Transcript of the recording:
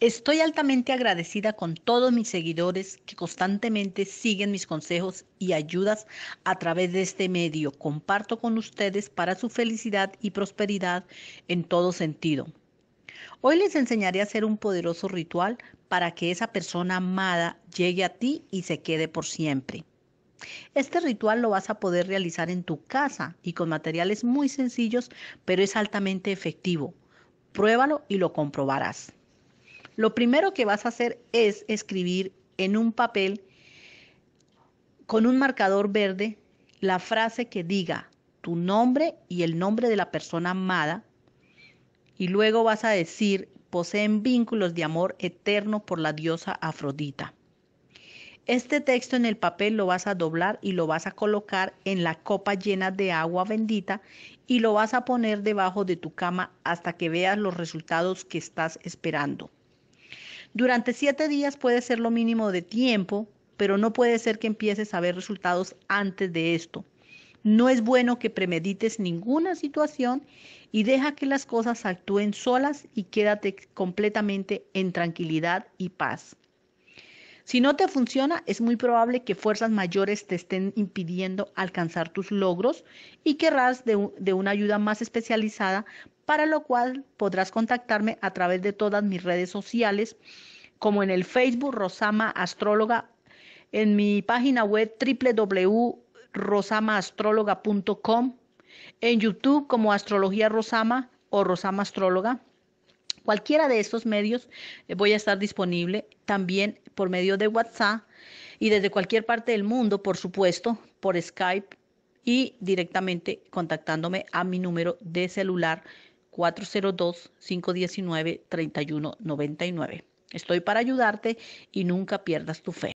Estoy altamente agradecida con todos mis seguidores que constantemente siguen mis consejos y ayudas a través de este medio. Comparto con ustedes para su felicidad y prosperidad en todo sentido. Hoy les enseñaré a hacer un poderoso ritual para que esa persona amada llegue a ti y se quede por siempre. Este ritual lo vas a poder realizar en tu casa y con materiales muy sencillos, pero es altamente efectivo. Pruébalo y lo comprobarás. Lo primero que vas a hacer es escribir en un papel con un marcador verde la frase que diga tu nombre y el nombre de la persona amada y luego vas a decir poseen vínculos de amor eterno por la diosa Afrodita. Este texto en el papel lo vas a doblar y lo vas a colocar en la copa llena de agua bendita y lo vas a poner debajo de tu cama hasta que veas los resultados que estás esperando. Durante siete días puede ser lo mínimo de tiempo, pero no puede ser que empieces a ver resultados antes de esto. No es bueno que premedites ninguna situación y deja que las cosas actúen solas y quédate completamente en tranquilidad y paz. Si no te funciona, es muy probable que fuerzas mayores te estén impidiendo alcanzar tus logros y querrás de, una ayuda más especializada, para lo cual podrás contactarme a través de todas mis redes sociales, como en el Facebook Rosama Astróloga, en mi página web www.rosamaastróloga.com, en YouTube como Astrología Rosama o Rosama Astróloga cualquiera de estos medios eh, voy a estar disponible también por medio de WhatsApp y desde cualquier parte del mundo, por supuesto, por Skype y directamente contactándome a mi número de celular 402-519-3199. Estoy para ayudarte y nunca pierdas tu fe.